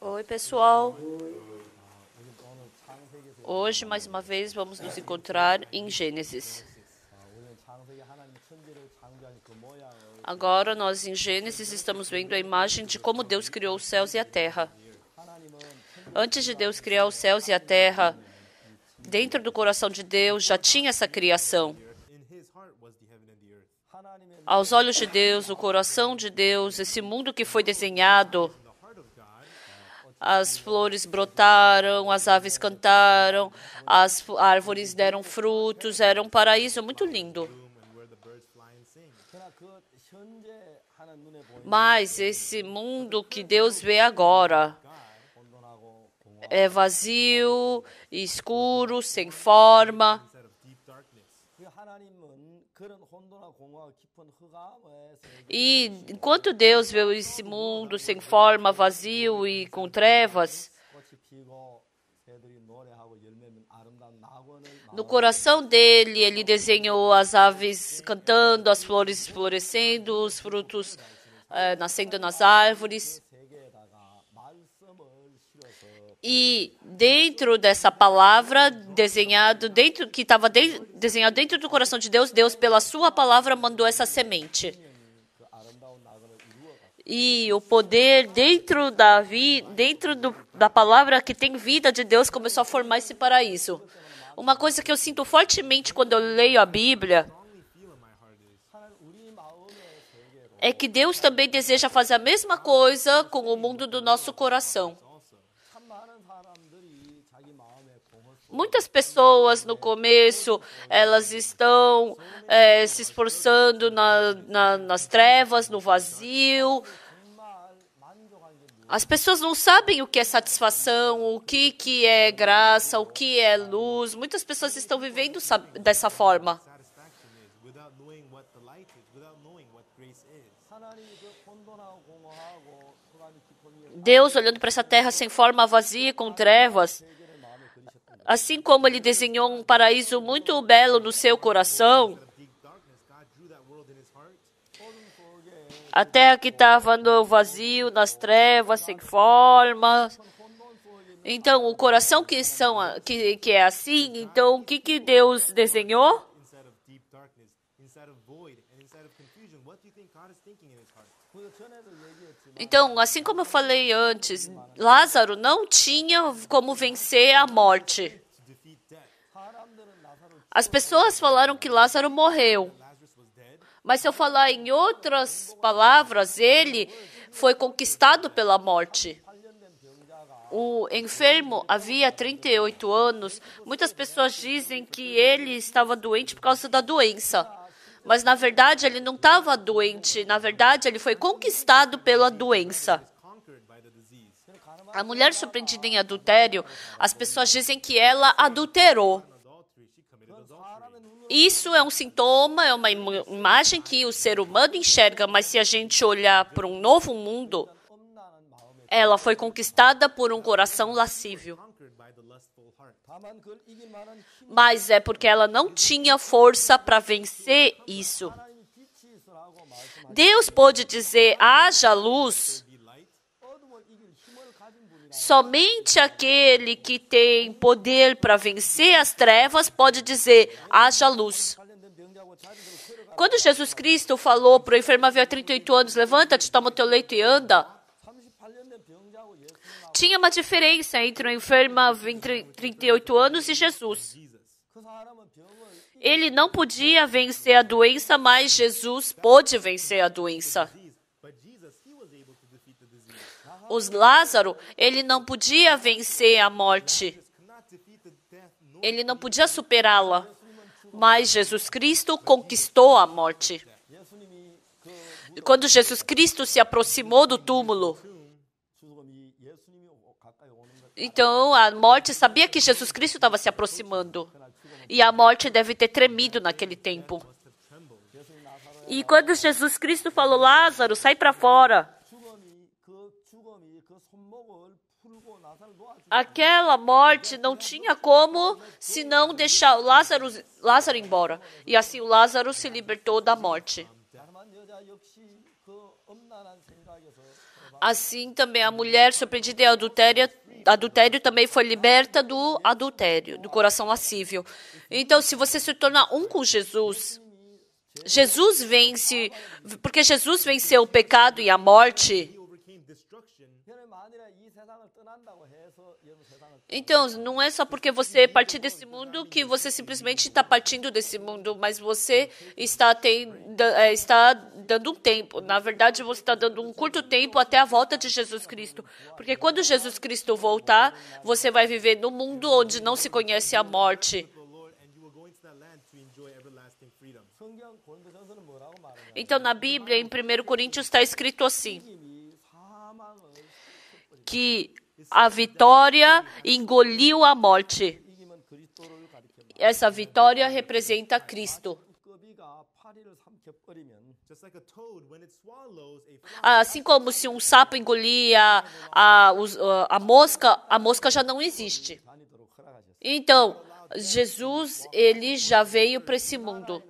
Oi, pessoal. Hoje, mais uma vez, vamos nos encontrar em Gênesis. Agora, nós em Gênesis estamos vendo a imagem de como Deus criou os céus e a terra. Antes de Deus criar os céus e a terra, dentro do coração de Deus já tinha essa criação. Aos olhos de Deus, o coração de Deus, esse mundo que foi desenhado, as flores brotaram, as aves cantaram, as árvores deram frutos, era um paraíso muito lindo. Mas esse mundo que Deus vê agora é vazio, escuro, sem forma, É, e enquanto Deus vê esse mundo sem forma, vazio e com trevas, no coração dele, ele desenhou as aves cantando, as flores florescendo, os frutos eh, nascendo nas árvores e dentro dessa palavra desenhado dentro que estava de, desenhado dentro do coração de Deus, Deus pela sua palavra mandou essa semente. E o poder dentro da vida dentro do, da palavra que tem vida de Deus começou a formar esse paraíso. Uma coisa que eu sinto fortemente quando eu leio a Bíblia é que Deus também deseja fazer a mesma coisa com o mundo do nosso coração. Muitas pessoas no começo elas estão é, se esforçando na, na, nas trevas, no vazio. As pessoas não sabem o que é satisfação, o que, que é graça, o que é luz. Muitas pessoas estão vivendo dessa forma. Deus olhando para essa terra sem forma vazia, com trevas, assim como ele desenhou um paraíso muito belo no seu coração, a terra que estava no vazio, nas trevas, sem forma. Então, o coração que, são, que, que é assim, então o que, que Deus desenhou? Então, assim como eu falei antes, Lázaro não tinha como vencer a morte. As pessoas falaram que Lázaro morreu. Mas se eu falar em outras palavras, ele foi conquistado pela morte. O enfermo havia 38 anos. Muitas pessoas dizem que ele estava doente por causa da doença. Mas na verdade ele não estava doente, na verdade ele foi conquistado pela doença. A mulher surpreendida em adultério, as pessoas dizem que ela adulterou. Isso é um sintoma, é uma imagem que o ser humano enxerga, mas se a gente olhar para um novo mundo, ela foi conquistada por um coração lascívio. Mas é porque ela não tinha força para vencer isso. Deus pôde dizer: haja luz. Somente aquele que tem poder para vencer as trevas pode dizer: haja luz. Quando Jesus Cristo falou para o enfermo havia 38 anos: levanta-te, toma o teu leito e anda. Tinha uma diferença entre uma enferma entre 38 anos e Jesus. Ele não podia vencer a doença, mas Jesus pôde vencer a doença. Os Lázaro, ele não podia vencer a morte. Ele não podia superá-la. Mas Jesus Cristo conquistou a morte. Quando Jesus Cristo se aproximou do túmulo, então a morte sabia que Jesus Cristo estava se aproximando. E a morte deve ter tremido naquele tempo. E quando Jesus Cristo falou, Lázaro, sai para fora. Aquela morte não tinha como se não deixar Lázaro, Lázaro embora. E assim o Lázaro se libertou da morte. Assim também a mulher surpreendida em adultério adultério também foi liberta do adultério, do coração lascivo. Então, se você se torna um com Jesus, Jesus vence, porque Jesus venceu o pecado e a morte, então, não é só porque você é parte desse mundo que você simplesmente está partindo desse mundo, mas você está, tendo, é, está dando um tempo. Na verdade, você está dando um curto tempo até a volta de Jesus Cristo. Porque quando Jesus Cristo voltar, você vai viver num mundo onde não se conhece a morte. Então, na Bíblia, em 1 Coríntios, está escrito assim: que a vitória engoliu a morte. Essa vitória representa Cristo. Assim como se um sapo engolia a, a, mosca, a mosca já não existe. Então, Jesus, ele já veio para esse mundo.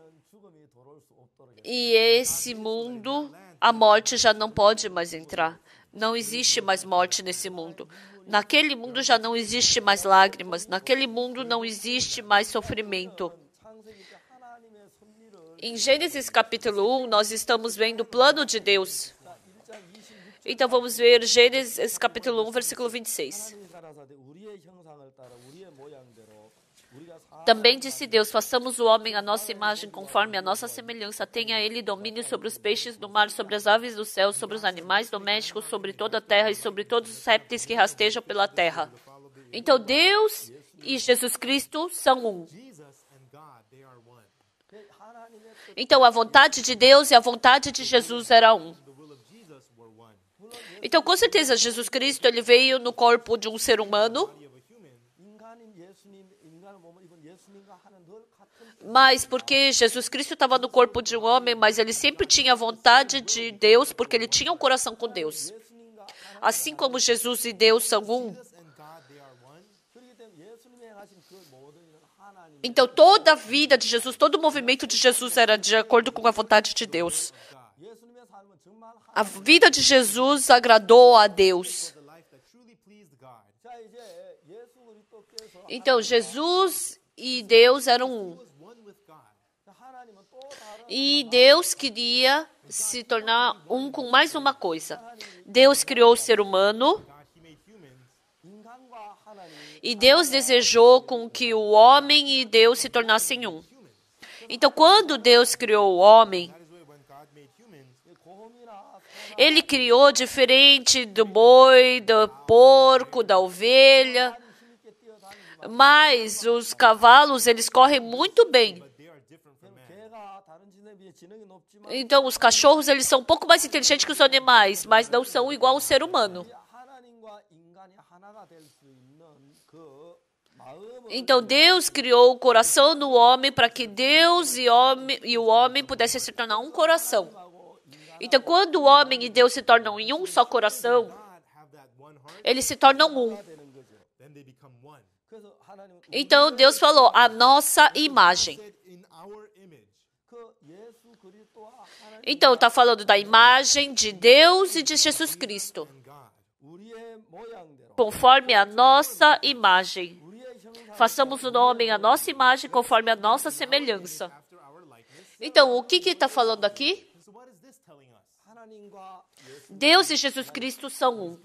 E esse mundo, a morte já não pode mais entrar. Não existe mais morte nesse mundo. Naquele mundo já não existe mais lágrimas. Naquele mundo não existe mais sofrimento. Em Gênesis capítulo 1, nós estamos vendo o plano de Deus. Então vamos ver Gênesis capítulo 1, versículo 26. Também disse Deus: façamos o homem à nossa imagem, conforme a nossa semelhança. Tenha ele domínio sobre os peixes do mar, sobre as aves do céu, sobre os animais domésticos, sobre toda a terra e sobre todos os répteis que rastejam pela terra. Então, Deus e Jesus Cristo são um. Então, a vontade de Deus e a vontade de Jesus era um. Então, com certeza, Jesus Cristo ele veio no corpo de um ser humano Mas porque Jesus Cristo estava no corpo de um homem, mas ele sempre tinha vontade de Deus, porque ele tinha um coração com Deus. Assim como Jesus e Deus são um. Então toda a vida de Jesus, todo o movimento de Jesus era de acordo com a vontade de Deus. A vida de Jesus agradou a Deus. Então Jesus e Deus eram um. E Deus queria se tornar um com mais uma coisa. Deus criou o ser humano. E Deus desejou com que o homem e Deus se tornassem um. Então, quando Deus criou o homem, ele criou diferente do boi, do porco, da ovelha. Mas os cavalos, eles correm muito bem. Então, os cachorros eles são um pouco mais inteligentes que os animais, mas não são igual ao ser humano. Então Deus criou o coração no homem para que Deus e, homem, e o homem pudessem se tornar um coração. Então, quando o homem e Deus se tornam em um só coração, eles se tornam um. Então Deus falou: a nossa imagem. Então, está falando da imagem de Deus e de Jesus Cristo, conforme a nossa imagem. Façamos o homem a nossa imagem, conforme a nossa semelhança. Então, o que está falando aqui? Deus e Jesus Cristo são um.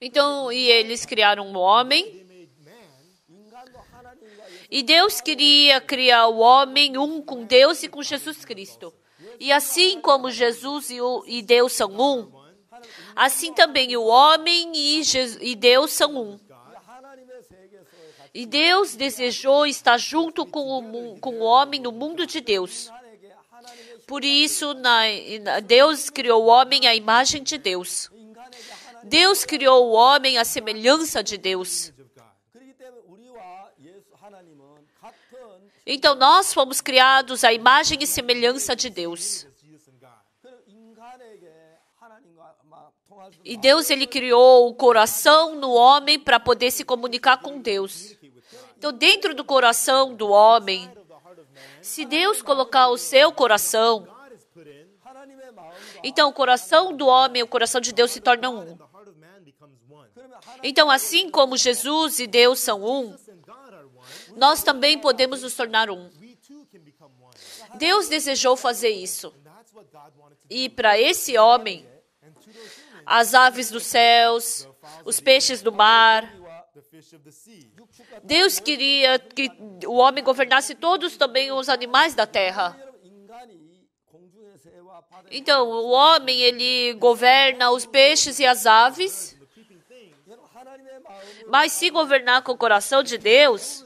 Então, e eles criaram um homem e Deus queria criar o homem um com Deus e com Jesus Cristo. E assim como Jesus e Deus são um, assim também o homem e Deus são um. E Deus desejou estar junto com o, com o homem no mundo de Deus. Por isso, na, Deus criou o homem à imagem de Deus. Deus criou o homem à semelhança de Deus. Então nós fomos criados à imagem e semelhança de Deus. E Deus ele criou o coração no homem para poder se comunicar com Deus. Então dentro do coração do homem, se Deus colocar o seu coração, então o coração do homem e o coração de Deus se tornam um. Então assim como Jesus e Deus são um, nós também podemos nos tornar um. Deus desejou fazer isso. E para esse homem, as aves dos céus, os peixes do mar, Deus queria que o homem governasse todos também os animais da terra. Então, o homem ele governa os peixes e as aves. Mas se governar com o coração de Deus,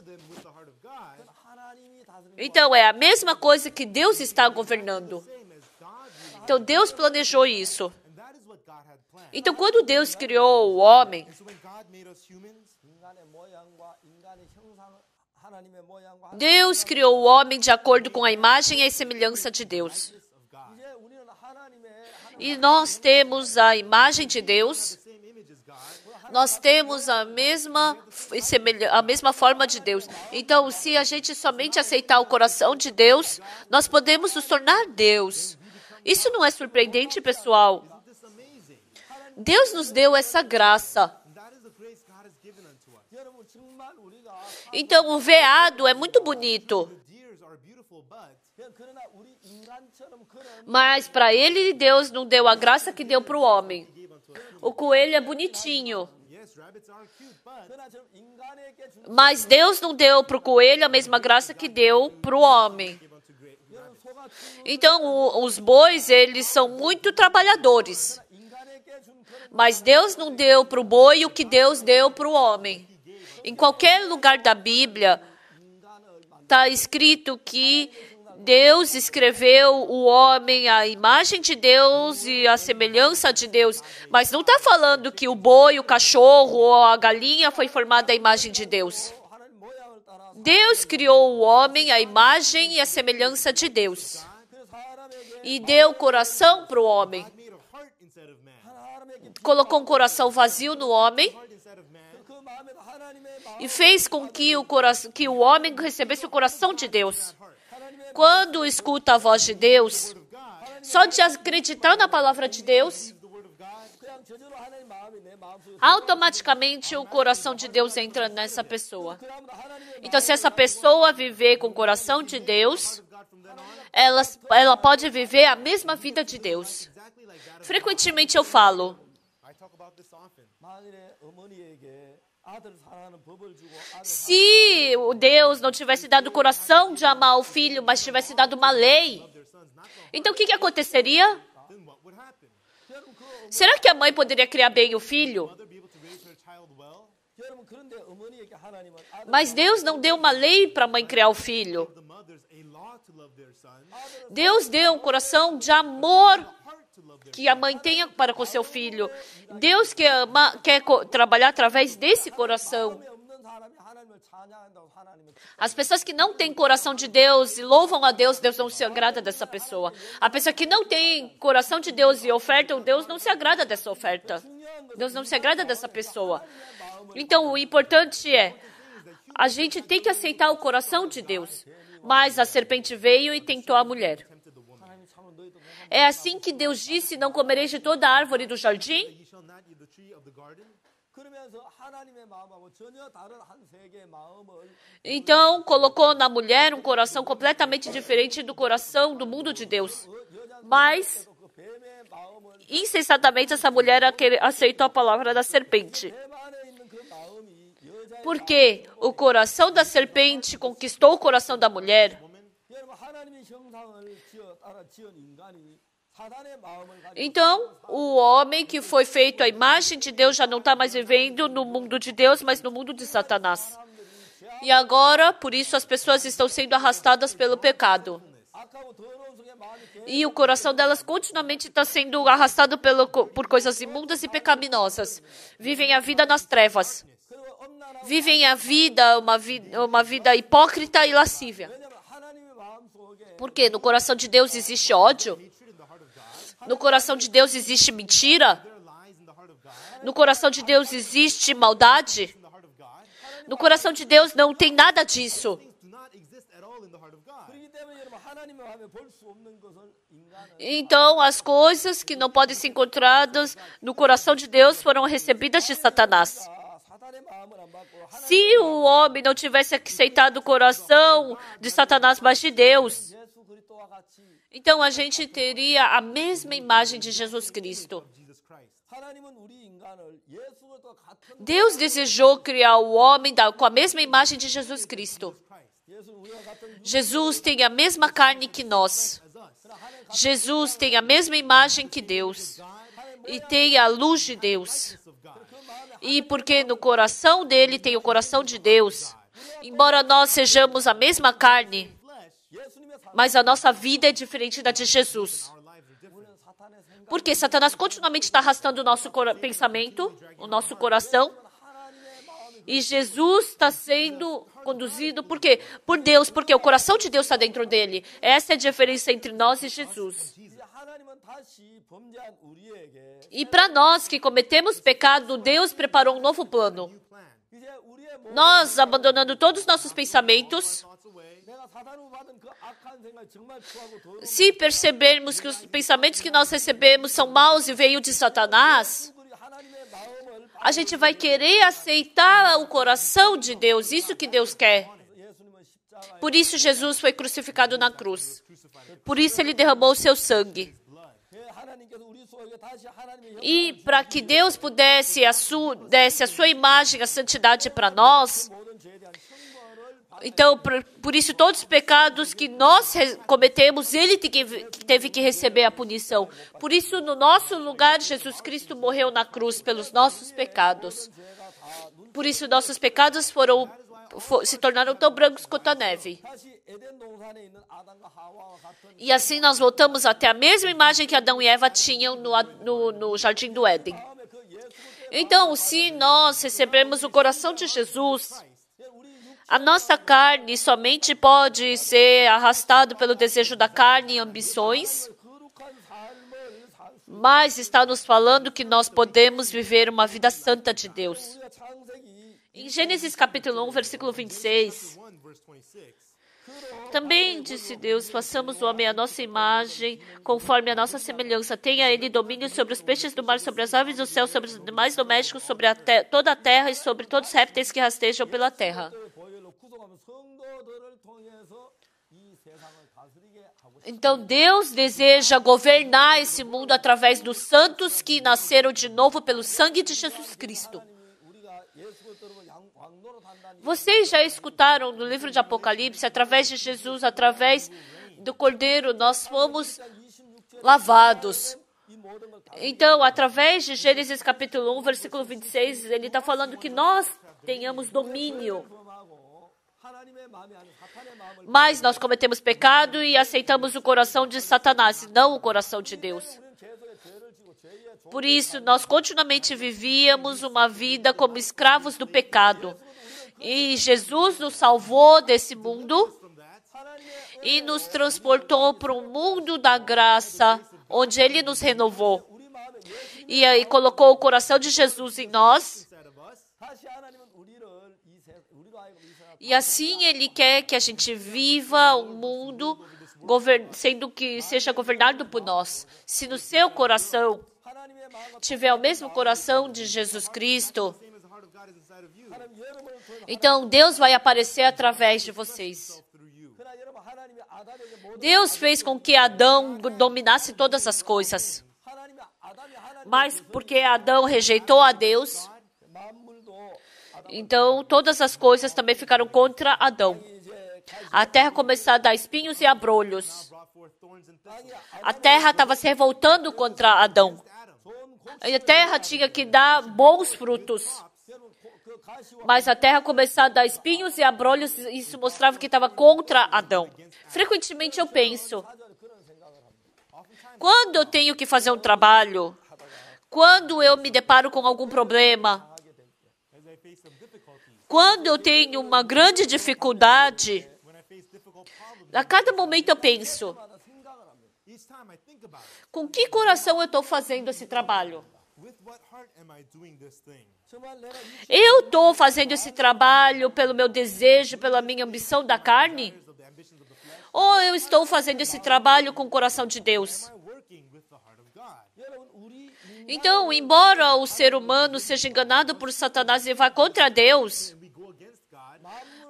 então é a mesma coisa que Deus está governando. Então Deus planejou isso. Então quando Deus criou o homem, Deus criou o homem de acordo com a imagem e a semelhança de Deus. E nós temos a imagem de Deus nós temos a mesma, a mesma forma de Deus. Então, se a gente somente aceitar o coração de Deus, nós podemos nos tornar Deus. Isso não é surpreendente, pessoal? Deus nos deu essa graça. Então, o veado é muito bonito. Mas para ele, Deus não deu a graça que deu para o homem. O coelho é bonitinho, então, é Mas Deus não deu para o coelho a mesma graça que deu para o homem. Então, o, os bois, eles são muito trabalhadores. Mas Deus não deu para o boi o que Deus deu para o homem. Em qualquer lugar da Bíblia está escrito que Deus escreveu o homem à imagem de Deus e à semelhança de Deus, mas não está falando que o boi, o cachorro ou a galinha foi formada à imagem de Deus. Deus criou o homem à imagem e à semelhança de Deus e deu coração para o homem. Colocou um coração vazio no homem e fez com que o, coração, que o homem recebesse o coração de Deus. Quando escuta a voz de Deus, só de acreditar na palavra de Deus, automaticamente o coração de Deus entra nessa pessoa. Então, se essa pessoa viver com o coração de Deus, ela, ela pode viver a mesma vida de Deus. Frequentemente eu falo. Se o Deus não tivesse dado o coração de amar o filho, mas tivesse dado uma lei, então o que, que aconteceria? Será que a mãe poderia criar bem o filho? Mas Deus não deu uma lei para a mãe criar o filho. Deus deu um coração de amor que a mãe tenha para com seu filho. Deus quer, ama, quer trabalhar através desse coração. As pessoas que não têm coração de Deus e louvam a Deus, Deus não se agrada dessa pessoa. A pessoa que não tem coração de Deus e oferta, Deus não se agrada dessa oferta. Deus não se agrada dessa pessoa. Então, o importante é a gente tem que aceitar o coração de Deus. Mas a serpente veio e tentou a mulher. É assim que Deus disse: Não comereis de toda a árvore do jardim? Então colocou na mulher um coração completamente diferente do coração do mundo de Deus. Mas, insensatamente, essa mulher aceitou a palavra da serpente. Porque o coração da serpente conquistou o coração da mulher. Então, o homem que foi feito à imagem de Deus já não está mais vivendo no mundo de Deus, mas no mundo de Satanás. E agora, por isso, as pessoas estão sendo arrastadas pelo pecado. E o coração delas continuamente está sendo arrastado pelo, por coisas imundas e pecaminosas. Vivem a vida nas trevas vivem a vida, uma, vi uma vida hipócrita e lascívia. Porque no coração de Deus existe ódio, no coração de Deus existe mentira, no coração de Deus existe maldade, no coração de Deus não tem nada disso. Então, as coisas que não podem ser encontradas no coração de Deus foram recebidas de Satanás. Se o homem não tivesse aceitado o coração de Satanás, mais de Deus, então a gente teria a mesma imagem de Jesus Cristo. Deus desejou criar o homem com a mesma imagem de Jesus Cristo. Jesus tem a mesma carne que nós. Jesus tem a mesma imagem que Deus. E tem a luz de Deus e porque no coração dele tem o coração de Deus. Embora nós sejamos a mesma carne, mas a nossa vida é diferente da de Jesus. Porque Satanás continuamente está arrastando o nosso pensamento, o nosso coração. E Jesus está sendo conduzido por quê? Por Deus, porque o coração de Deus está dentro dele. Essa é a diferença entre nós e Jesus. E para nós que cometemos pecado, Deus preparou um novo plano. Nós, abandonando todos os nossos pensamentos, se percebermos que os pensamentos que nós recebemos são maus e veio de Satanás, a gente vai querer aceitar o coração de Deus, isso que Deus quer. Por isso Jesus foi crucificado na cruz. Por isso ele derramou o seu sangue. E para que Deus pudesse a sua, desse a sua imagem, a santidade para nós, então, por, por, isso, todos os pecados que nós cometemos, ele teve, teve que receber a punição. Por isso, no nosso lugar, Jesus Cristo morreu na cruz pelos nossos pecados. Por isso, nossos pecados foram se tornaram tão brancos quanto a neve. E assim nós voltamos até a mesma imagem que Adão e Eva tinham no, no, no jardim do Éden. Então, se nós recebemos o coração de Jesus, a nossa carne somente pode ser arrastada pelo desejo da carne e ambições, mas está nos falando que nós podemos viver uma vida santa de Deus. Em Gênesis capítulo 1, versículo 26, também disse Deus: façamos o homem à nossa imagem, conforme a nossa semelhança. Tenha ele domínio sobre os peixes do mar, sobre as aves do céu, sobre os animais domésticos, sobre a toda a terra e sobre todos os répteis que rastejam pela terra. Então Deus deseja governar esse mundo através dos santos que nasceram de novo pelo sangue de Jesus Cristo. Vocês já escutaram no livro de Apocalipse, através de Jesus, através do Cordeiro, nós fomos lavados. Então, através de Gênesis capítulo 1, versículo 26, ele está falando que nós tenhamos domínio. Mas nós cometemos pecado e aceitamos o coração de Satanás, não o coração de Deus. Por isso, nós continuamente vivíamos uma vida como escravos do pecado. E Jesus nos salvou desse mundo e nos transportou para o mundo da graça, onde ele nos renovou. E aí colocou o coração de Jesus em nós. E assim ele quer que a gente viva um mundo sendo que seja governado por nós. Se no seu coração tiver o mesmo coração de Jesus Cristo, então Deus vai aparecer através de vocês. Deus fez com que Adão dominasse todas as coisas. Mas porque Adão rejeitou a Deus, então todas as coisas também ficaram contra Adão. A terra começou a dar espinhos e abrolhos. A terra estava se revoltando contra Adão a terra tinha que dar bons frutos. Mas a terra começava a dar espinhos e abrolhos, isso mostrava que estava contra Adão. Frequentemente eu penso, quando eu tenho que fazer um trabalho, quando eu me deparo com algum problema, quando eu tenho uma grande dificuldade, a cada momento eu penso, com que coração eu estou fazendo esse trabalho? Eu estou fazendo esse trabalho pelo meu desejo, pela minha ambição da carne? Ou eu estou fazendo esse trabalho com o coração de Deus? Então, embora o ser humano seja enganado por Satanás e vá contra Deus,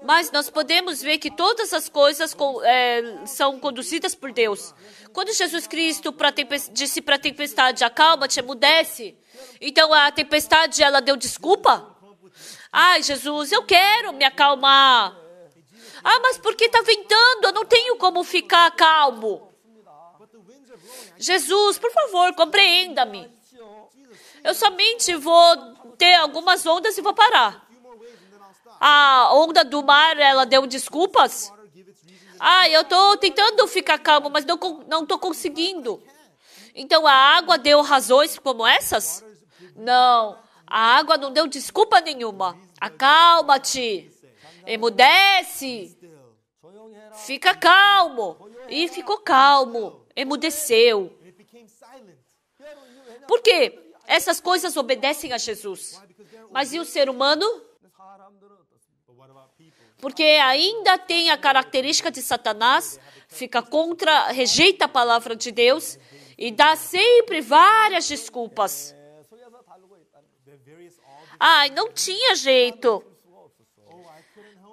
mas nós podemos ver que todas as coisas é, são conduzidas por Deus. Quando Jesus Cristo pra disse para a tempestade, acalma-te, emudece. É então a tempestade, ela deu desculpa. Ai, Jesus, eu quero me acalmar. Ah, mas por que está ventando? Eu não tenho como ficar calmo. Jesus, por favor, compreenda-me. Eu somente vou ter algumas ondas e vou parar a onda do mar, ela deu desculpas? Ah, eu estou tentando ficar calmo, mas não, não conseguindo. Então a água deu razões como essas? Não, a água não deu desculpa nenhuma. Acalma-te, emudece, fica calmo. E ficou calmo, emudeceu. Por quê? Essas coisas obedecem a Jesus. Mas e o ser humano? porque ainda tem a característica de Satanás, fica contra, rejeita a palavra de Deus e dá sempre várias desculpas. Ai, não tinha jeito.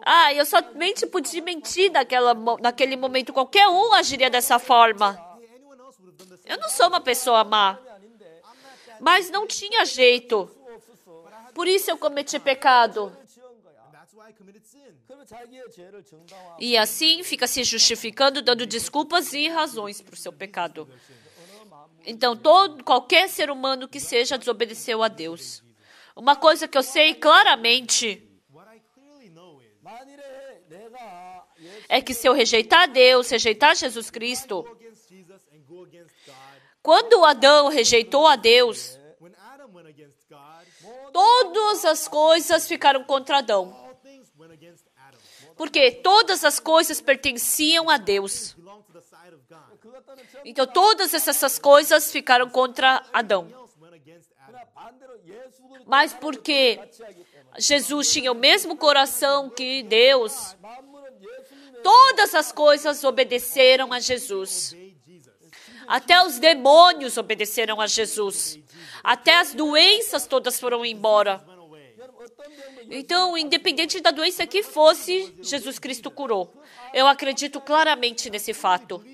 Ah, eu somente podia mentir naquela, naquele momento. Qualquer um agiria dessa forma. Eu não sou uma pessoa má. Mas não tinha jeito. Por isso eu cometi pecado. E assim fica se justificando, dando desculpas e razões para o seu pecado. Então, todo, qualquer ser humano que seja desobedeceu a Deus. Uma coisa que eu sei claramente é que se eu rejeitar Deus, rejeitar Jesus Cristo, quando Adão rejeitou a Deus, todas as coisas ficaram contra Adão. Porque todas as coisas pertenciam a Deus. Então todas essas coisas ficaram contra Adão. Mas porque Jesus tinha o mesmo coração que Deus, todas as coisas obedeceram a Jesus. Até os demônios obedeceram a Jesus. Até as doenças todas foram embora. Então, independente da doença que fosse, Jesus Cristo curou. Eu acredito claramente nesse fato.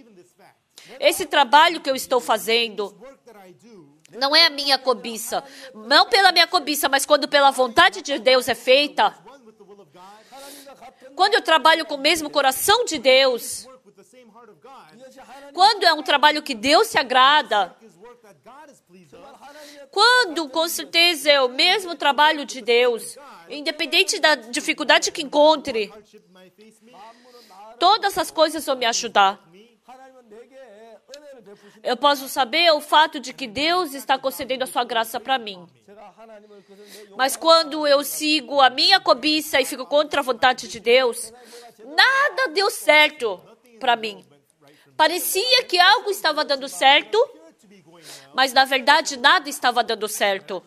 Esse trabalho que eu estou fazendo não é a minha cobiça. Não pela minha cobiça, mas quando pela vontade de Deus é feita. Quando eu trabalho com o mesmo coração de Deus. Quando é um trabalho que Deus se agrada. Quando, com certeza, é o mesmo trabalho de Deus, independente da dificuldade que encontre, todas essas coisas vão me ajudar. Eu posso saber o fato de que Deus está concedendo a sua graça para mim. Mas quando eu sigo a minha cobiça e fico contra a vontade de Deus, nada deu certo para mim. Parecia que algo estava dando certo, mas na verdade nada estava dando certo.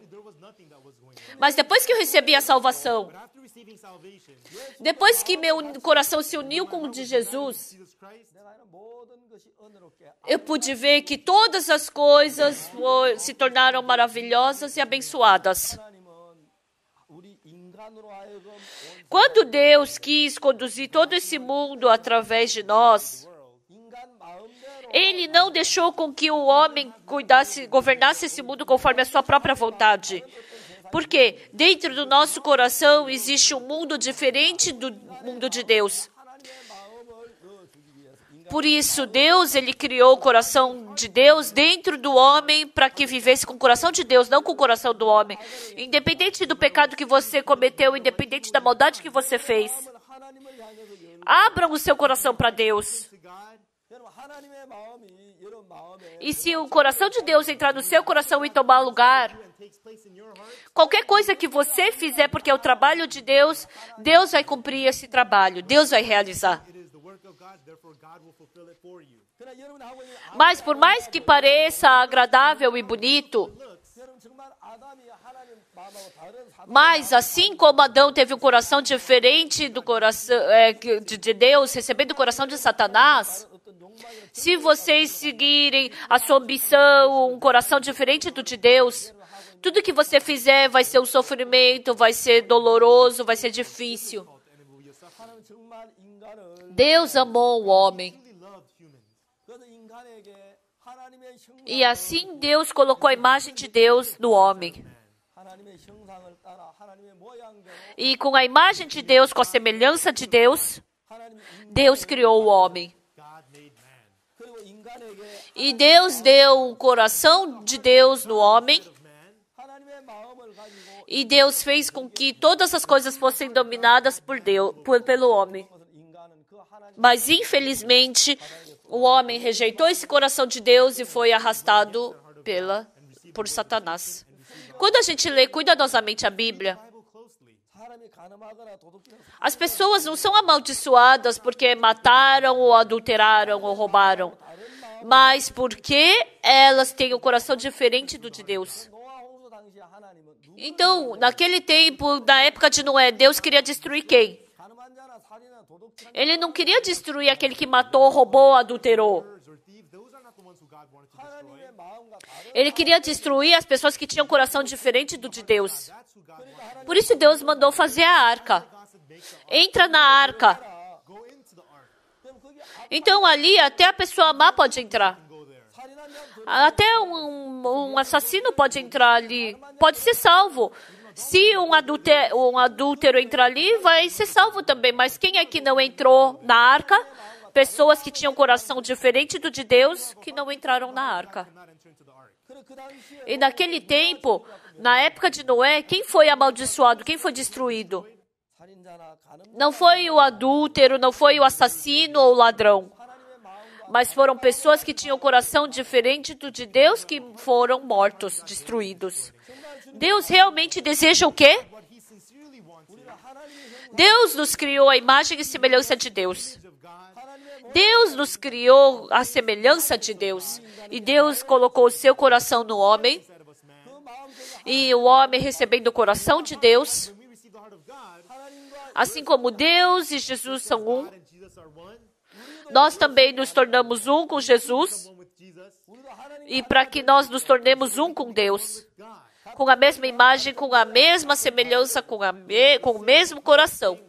Mas depois que eu recebi a salvação, depois que meu coração se uniu com o de Jesus, eu pude ver que todas as coisas se tornaram maravilhosas e abençoadas. Quando Deus quis conduzir todo esse mundo através de nós, ele não deixou com que o homem cuidasse, governasse esse mundo conforme a sua própria vontade. Porque dentro do nosso coração existe um mundo diferente do mundo de Deus. Por isso, Deus, ele criou o coração de Deus dentro do homem para que vivesse com o coração de Deus, não com o coração do homem. Independente do pecado que você cometeu, independente da maldade que você fez. Abram o seu coração para Deus. E se o coração de Deus entrar no seu coração e tomar lugar, qualquer coisa que você fizer, porque é o trabalho de Deus, Deus vai cumprir esse trabalho, Deus vai realizar. Mas por mais que pareça agradável e bonito, mas assim como Adão teve um coração diferente do coração é, de Deus, recebendo o coração de Satanás, se vocês seguirem a sua ambição, um coração diferente do de Deus, tudo que você fizer vai ser um sofrimento, vai ser doloroso, vai ser difícil. Deus amou o homem. E assim Deus colocou a imagem de Deus no homem. E com a imagem de Deus, com a semelhança de Deus, Deus criou o homem. E Deus deu o coração de Deus no homem. E Deus fez com que todas as coisas fossem dominadas por Deus, por, pelo homem. Mas infelizmente, o homem rejeitou esse coração de Deus e foi arrastado pela por Satanás. Quando a gente lê cuidadosamente a Bíblia, as pessoas não são amaldiçoadas porque mataram ou adulteraram ou roubaram mas porque elas têm o um coração diferente do de Deus. Então, naquele tempo, na época de Noé, Deus queria destruir quem? Ele não queria destruir aquele que matou, roubou, adulterou. Ele queria destruir as pessoas que tinham um coração diferente do de Deus. Por isso Deus mandou fazer a arca. Entra na arca. Então ali até a pessoa má pode entrar. Até um, um assassino pode entrar ali, pode ser salvo. Se um adúltero, um adúltero entrar ali, vai ser salvo também. Mas quem é que não entrou na arca? Pessoas que tinham coração diferente do de Deus que não entraram na arca. E naquele tempo, na época de Noé, quem foi amaldiçoado? Quem foi destruído? Não foi o adúltero, não foi o assassino ou o ladrão, mas foram pessoas que tinham o coração diferente do de Deus que foram mortos, destruídos. Deus realmente deseja o quê? Deus nos criou a imagem e semelhança de Deus. Deus nos criou a semelhança de Deus. E Deus colocou o seu coração no homem. E o homem recebendo o coração de Deus Assim como Deus e Jesus são um, nós também nos tornamos um com Jesus e para que nós nos tornemos um com Deus, com a mesma imagem, com a mesma semelhança, com, a me, com o mesmo coração.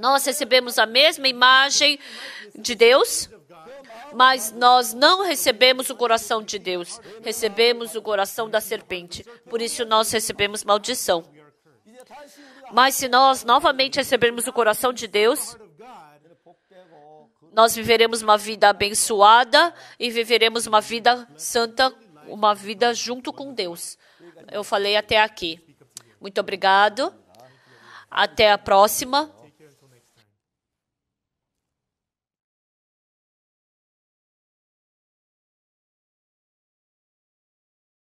Nós recebemos a mesma imagem de Deus, mas nós não recebemos o coração de Deus, recebemos o coração da serpente. Por isso nós recebemos maldição. Mas se nós novamente recebermos o coração de Deus, nós viveremos uma vida abençoada e viveremos uma vida santa, uma vida junto com Deus. Eu falei até aqui. Muito obrigado. Até a próxima.